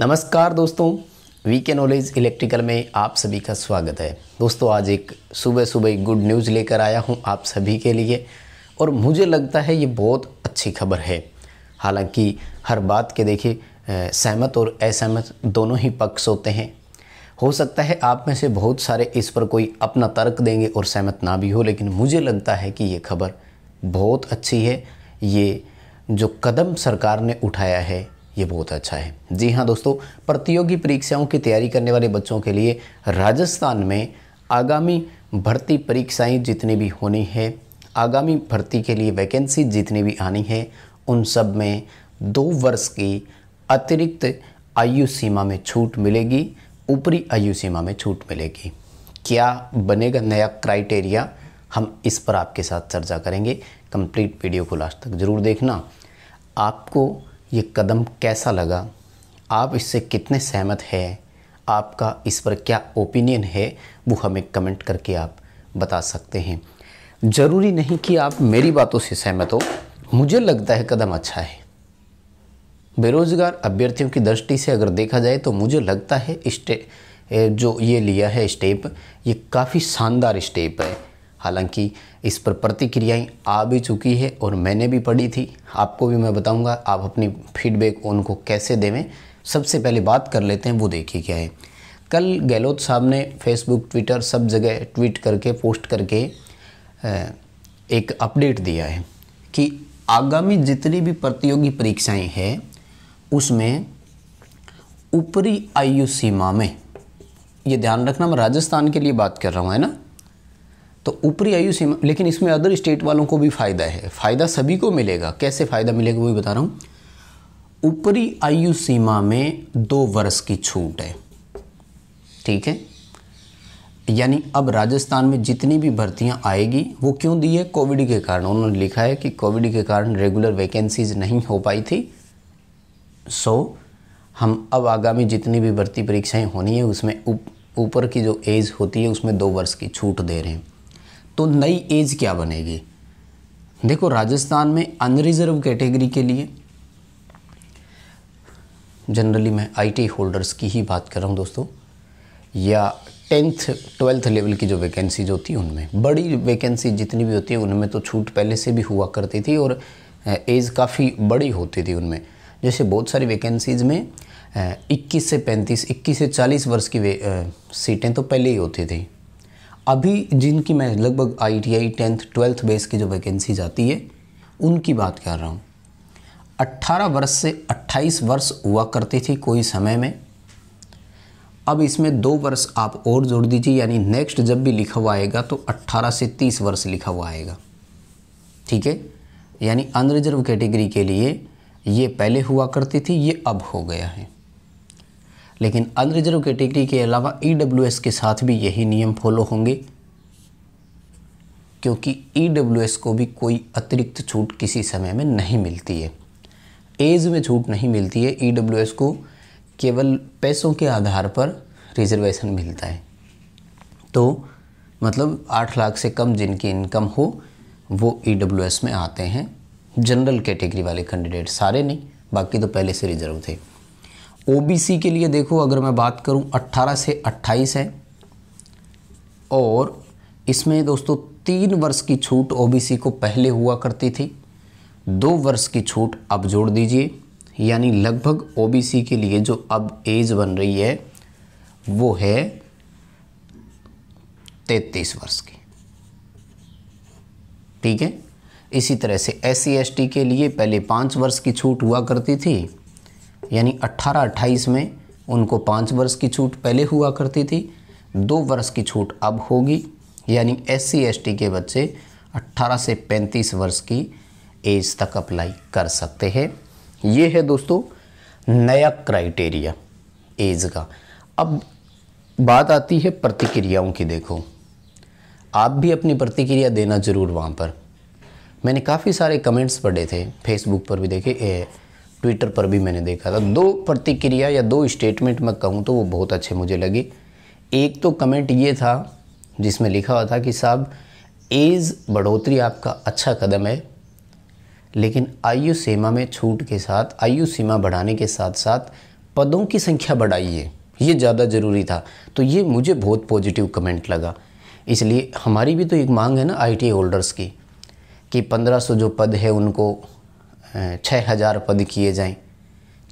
नमस्कार दोस्तों वी के नॉलेज इलेक्ट्रिकल में आप सभी का स्वागत है दोस्तों आज एक सुबह सुबह गुड न्यूज़ लेकर आया हूँ आप सभी के लिए और मुझे लगता है ये बहुत अच्छी खबर है हालांकि हर बात के देखिए सहमत और असहमत दोनों ही पक्ष होते हैं हो सकता है आप में से बहुत सारे इस पर कोई अपना तर्क देंगे और सहमत ना भी हो लेकिन मुझे लगता है कि ये खबर बहुत अच्छी है ये जो कदम सरकार ने उठाया है ये बहुत अच्छा है जी हाँ दोस्तों प्रतियोगी परीक्षाओं की तैयारी करने वाले बच्चों के लिए राजस्थान में आगामी भर्ती परीक्षाएं जितनी भी होनी है आगामी भर्ती के लिए वैकेंसी जितनी भी आनी है उन सब में दो वर्ष की अतिरिक्त आयु सीमा में छूट मिलेगी ऊपरी आयु सीमा में छूट मिलेगी क्या बनेगा नया क्राइटेरिया हम इस पर आपके साथ चर्चा करेंगे कंप्लीट वीडियो को लास्ट तक ज़रूर देखना आपको ये कदम कैसा लगा आप इससे कितने सहमत हैं आपका इस पर क्या ओपिनियन है वो हमें कमेंट करके आप बता सकते हैं ज़रूरी नहीं कि आप मेरी बातों से सहमत हो मुझे लगता है कदम अच्छा है बेरोज़गार अभ्यर्थियों की दृष्टि से अगर देखा जाए तो मुझे लगता है स्टे जो ये लिया है स्टेप ये काफ़ी शानदार स्टेप है हालांकि इस पर प्रतिक्रियाएं आ भी चुकी है और मैंने भी पढ़ी थी आपको भी मैं बताऊंगा आप अपनी फीडबैक उनको कैसे देवें सबसे पहले बात कर लेते हैं वो देखिए क्या है कल गहलोत साहब ने फेसबुक ट्विटर सब जगह ट्वीट करके पोस्ट करके एक अपडेट दिया है कि आगामी जितनी भी प्रतियोगी परीक्षाएं हैं उसमें ऊपरी आयु सीमा में ये ध्यान रखना मैं राजस्थान के लिए बात कर रहा हूँ है ना तो ऊपरी आयु सीमा लेकिन इसमें अदर स्टेट वालों को भी फ़ायदा है फ़ायदा सभी को मिलेगा कैसे फ़ायदा मिलेगा वो भी बता रहा हूँ ऊपरी आयु सीमा में दो वर्ष की छूट है ठीक है यानी अब राजस्थान में जितनी भी भर्तियां आएगी वो क्यों दी है कोविड के कारण उन्होंने लिखा है कि कोविड के कारण रेगुलर वैकेंसीज नहीं हो पाई थी सो so, हम अब आगामी जितनी भी भर्ती परीक्षाएं होनी है उसमें ऊपर उप, की जो एज होती है उसमें दो वर्ष की छूट दे रहे हैं तो नई एज क्या बनेगी देखो राजस्थान में अनरिजर्व कैटेगरी के लिए जनरली मैं आईटी होल्डर्स की ही बात कर रहा हूँ दोस्तों या टेंथ ट्वेल्थ लेवल की जो वैकेंसीज होती हैं उनमें बड़ी वैकेंसी जितनी भी होती है उनमें तो छूट पहले से भी हुआ करती थी और एज काफ़ी बड़ी होती थी उनमें जैसे बहुत सारी वैकेंसीज़ में 21 से 35, 21 से 40 वर्ष की सीटें तो पहले ही होती थी अभी जिनकी मैं लगभग I T I tenth twelfth base की जो वैकेंसी जाती है उनकी बात कर रहा हूँ 18 वर्ष से 28 वर्ष हुआ करती थी कोई समय में अब इसमें दो वर्ष आप और जोड़ दीजिए यानी नेक्स्ट जब भी लिखा हुआ आएगा तो 18 से 30 वर्ष लिखा हुआ आएगा ठीक है यानी अनरिजर्व कैटेगरी के लिए ये पहले हुआ करती थी ये अब हो गया है लेकिन अनरिजर्व कैटेगरी के अलावा ई e के साथ भी यही नियम फॉलो होंगे क्योंकि ई e को भी कोई अतिरिक्त छूट किसी समय में नहीं मिलती है एज में छूट नहीं मिलती है ई e को केवल पैसों के आधार पर रिजर्वेशन मिलता है तो मतलब आठ लाख से कम जिनकी इनकम हो वो ई में आते हैं जनरल कैटेगरी वाले कैंडिडेट सारे नहीं बाकी तो पहले से रिजर्व थे ओबीसी के लिए देखो अगर मैं बात करूं 18 से 28 है और इसमें दोस्तों तीन वर्ष की छूट ओबीसी को पहले हुआ करती थी दो वर्ष की छूट अब जोड़ दीजिए यानी लगभग ओबीसी के लिए जो अब एज बन रही है वो है तैतीस वर्ष की ठीक है इसी तरह से एस सी के लिए पहले पाँच वर्ष की छूट हुआ करती थी यानी अट्ठारह अट्ठाईस में उनको पाँच वर्ष की छूट पहले हुआ करती थी दो वर्ष की छूट अब होगी यानी एस सी एस के बच्चे 18 से 35 वर्ष की एज तक अप्लाई कर सकते हैं ये है दोस्तों नया क्राइटेरिया एज का अब बात आती है प्रतिक्रियाओं की देखो आप भी अपनी प्रतिक्रिया देना ज़रूर वहाँ पर मैंने काफ़ी सारे कमेंट्स पढ़े थे फेसबुक पर भी देखे ट्विटर पर भी मैंने देखा था दो प्रतिक्रिया या दो स्टेटमेंट मैं कहूँ तो वो बहुत अच्छे मुझे लगे एक तो कमेंट ये था जिसमें लिखा हुआ था कि साहब एज बढ़ोतरी आपका अच्छा कदम है लेकिन आयु सीमा में छूट के साथ आयु सीमा बढ़ाने के साथ साथ पदों की संख्या बढ़ाइए ये ज़्यादा ज़रूरी था तो ये मुझे बहुत पॉजिटिव कमेंट लगा इसलिए हमारी भी तो एक मांग है ना आईटी होल्डर्स की कि 1500 जो पद है उनको छः हज़ार पद किए जाएं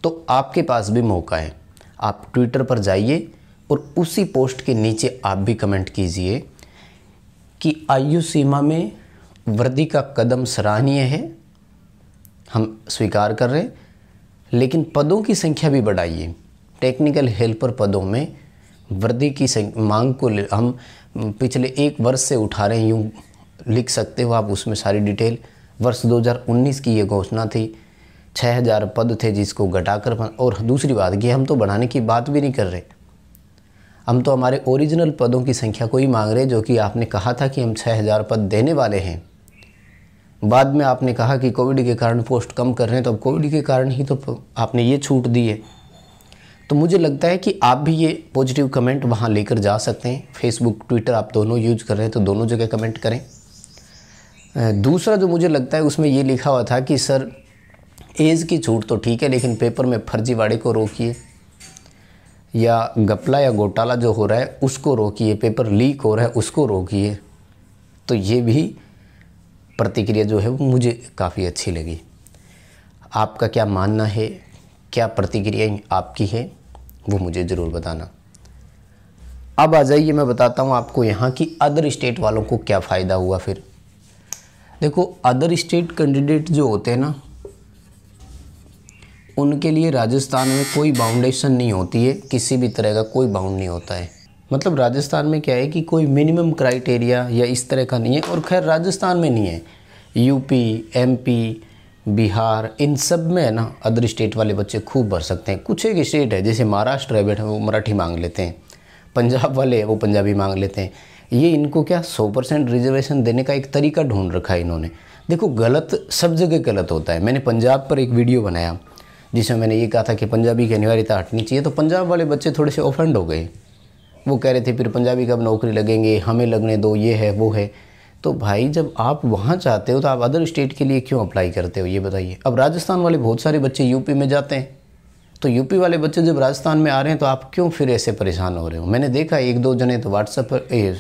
तो आपके पास भी मौका है आप ट्विटर पर जाइए और उसी पोस्ट के नीचे आप भी कमेंट कीजिए कि आयु सीमा में वृद्धि का कदम सराहनीय है हम स्वीकार कर रहे हैं लेकिन पदों की संख्या भी बढ़ाइए टेक्निकल हेल्पर पदों में वृद्धि की मांग को हम पिछले एक वर्ष से उठा रहे हैं यूँ लिख सकते हो आप उसमें सारी डिटेल वर्ष 2019 की ये घोषणा थी 6000 पद थे जिसको घटाकर और दूसरी बात कि हम तो बढ़ाने की बात भी नहीं कर रहे हम तो हमारे ओरिजिनल पदों की संख्या को ही मांग रहे जो कि आपने कहा था कि हम 6000 पद देने वाले हैं बाद में आपने कहा कि कोविड के कारण पोस्ट कम कर रहे हैं तो अब कोविड के कारण ही तो आपने ये छूट दी है तो मुझे लगता है कि आप भी ये पॉजिटिव कमेंट वहाँ लेकर जा सकते हैं फेसबुक ट्विटर आप दोनों यूज कर रहे हैं तो दोनों जगह कमेंट करें दूसरा जो मुझे लगता है उसमें ये लिखा हुआ था कि सर एज़ की छूट तो ठीक है लेकिन पेपर में फर्जीवाड़े को रोकिए या गपला या घोटाला जो हो रहा है उसको रोकिए पेपर लीक हो रहा है उसको रोकिए तो ये भी प्रतिक्रिया जो है वो मुझे काफ़ी अच्छी लगी आपका क्या मानना है क्या प्रतिक्रिया आपकी है वो मुझे ज़रूर बताना अब आ जाइए मैं बताता हूँ आपको यहाँ की अदर स्टेट वालों को क्या फ़ायदा हुआ फिर देखो अदर स्टेट कैंडिडेट जो होते हैं ना उनके लिए राजस्थान में कोई बाउंडेशन नहीं होती है किसी भी तरह का कोई बाउंड नहीं होता है मतलब राजस्थान में क्या है कि कोई मिनिमम क्राइटेरिया या इस तरह का नहीं है और खैर राजस्थान में नहीं है यूपी एमपी बिहार इन सब में है ना अदर स्टेट वाले बच्चे खूब भर सकते हैं कुछ एक स्टेट है जैसे महाराष्ट्र है बैठे वो मराठी मांग लेते हैं पंजाब वाले वो पंजाबी मांग लेते हैं ये इनको क्या सौ परसेंट रिजर्वेशन देने का एक तरीका ढूंढ रखा है इन्होंने देखो गलत सब जगह गलत होता है मैंने पंजाब पर एक वीडियो बनाया जिसमें मैंने ये कहा था कि पंजाबी की अनिवार्यता हटनी चाहिए तो पंजाब वाले बच्चे थोड़े से ऑफेंड हो गए वो कह रहे थे फिर पंजाबी कब नौकरी लगेंगे हमें लगने दो ये है वो है तो भाई जब आप वहाँ जाते हो तो आप अदर स्टेट के लिए क्यों अप्लाई करते हो ये बताइए अब राजस्थान वाले बहुत सारे बच्चे यूपी में जाते हैं तो यूपी वाले बच्चे जब राजस्थान में आ रहे हैं तो आप क्यों फिर ऐसे परेशान हो रहे हो मैंने देखा एक दो जने तो व्हाट्सएप पर ए,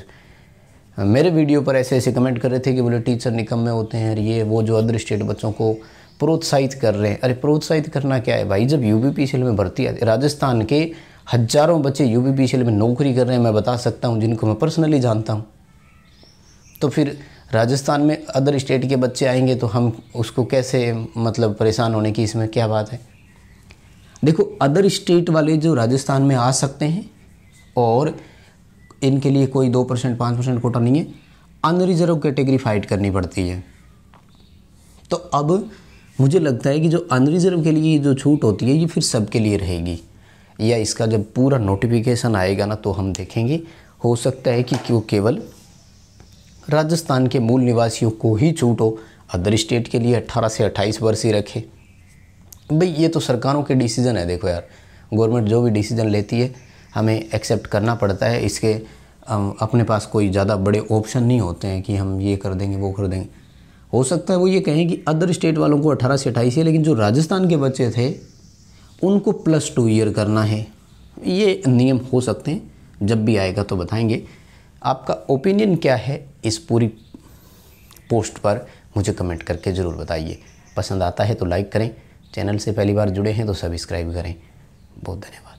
मेरे वीडियो पर ऐसे ऐसे कमेंट कर रहे थे कि बोले टीचर निकम्मे होते हैं ये वो जो अदर स्टेट बच्चों को प्रोत्साहित कर रहे हैं अरे प्रोत्साहित करना क्या है भाई जब यू पी में भर्ती आती राजस्थान के हज़ारों बच्चे यू पी में नौकरी कर रहे हैं मैं बता सकता हूँ जिनको मैं पर्सनली जानता हूँ तो फिर राजस्थान में अदर स्टेट के बच्चे आएंगे तो हम उसको कैसे मतलब परेशान होने की इसमें क्या बात है देखो अदर स्टेट वाले जो राजस्थान में आ सकते हैं और इनके लिए कोई दो परसेंट पाँच परसेंट कोटा नहीं है अनरिजर्व कैटेगरी फाइट करनी पड़ती है तो अब मुझे लगता है कि जो अनरिजर्व के लिए जो छूट होती है ये फिर सबके लिए रहेगी या इसका जब पूरा नोटिफिकेशन आएगा ना तो हम देखेंगे हो सकता है कि क्यों केवल राजस्थान के मूल निवासियों को ही छूट हो अदर स्टेट के लिए 18 से 28 वर्ष ही रखें भाई ये तो सरकारों के डिसीज़न है देखो यार गवर्नमेंट जो भी डिसीज़न लेती है हमें एक्सेप्ट करना पड़ता है इसके अपने पास कोई ज़्यादा बड़े ऑप्शन नहीं होते हैं कि हम ये कर देंगे वो कर देंगे हो सकता है वो ये कहें कि अदर स्टेट वालों को अठारह से अट्ठाईस है लेकिन जो राजस्थान के बच्चे थे उनको प्लस टू ईयर करना है ये नियम हो सकते हैं जब भी आएगा तो बताएंगे आपका ओपिनियन क्या है इस पूरी पोस्ट पर मुझे कमेंट करके ज़रूर बताइए पसंद आता है तो लाइक करें चैनल से पहली बार जुड़े हैं तो सब्सक्राइब करें बहुत धन्यवाद